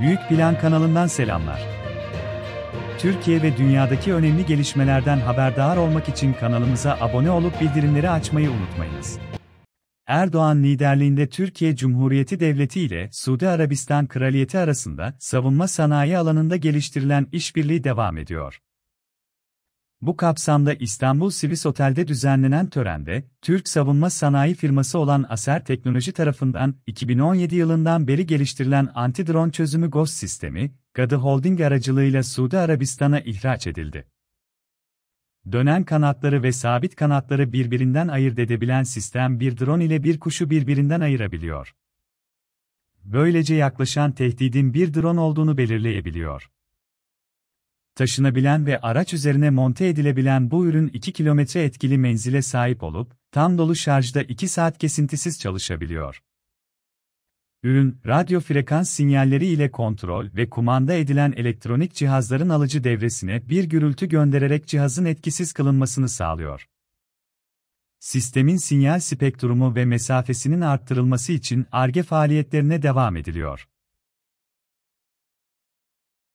Büyük Plan kanalından selamlar. Türkiye ve dünyadaki önemli gelişmelerden haberdar olmak için kanalımıza abone olup bildirimleri açmayı unutmayınız. Erdoğan liderliğinde Türkiye Cumhuriyeti Devleti ile Suudi Arabistan Kraliyeti arasında savunma sanayi alanında geliştirilen işbirliği devam ediyor. Bu kapsamda İstanbul Sivis Otel'de düzenlenen törende, Türk savunma sanayi firması olan Aser Teknoloji tarafından 2017 yılından beri geliştirilen anti-drone çözümü Ghost sistemi, Gadı Holding aracılığıyla Suudi Arabistan'a ihraç edildi. Dönen kanatları ve sabit kanatları birbirinden ayırt edebilen sistem bir drone ile bir kuşu birbirinden ayırabiliyor. Böylece yaklaşan tehdidin bir drone olduğunu belirleyebiliyor taşınabilen ve araç üzerine monte edilebilen bu ürün 2 kilometre etkili menzile sahip olup, tam dolu şarjda 2 saat kesintisiz çalışabiliyor. Ürün, radyo frekans sinyalleri ile kontrol ve kumanda edilen elektronik cihazların alıcı devresine bir gürültü göndererek cihazın etkisiz kılınmasını sağlıyor. Sistemin sinyal spektrumu ve mesafesinin arttırılması için ARGE faaliyetlerine devam ediliyor.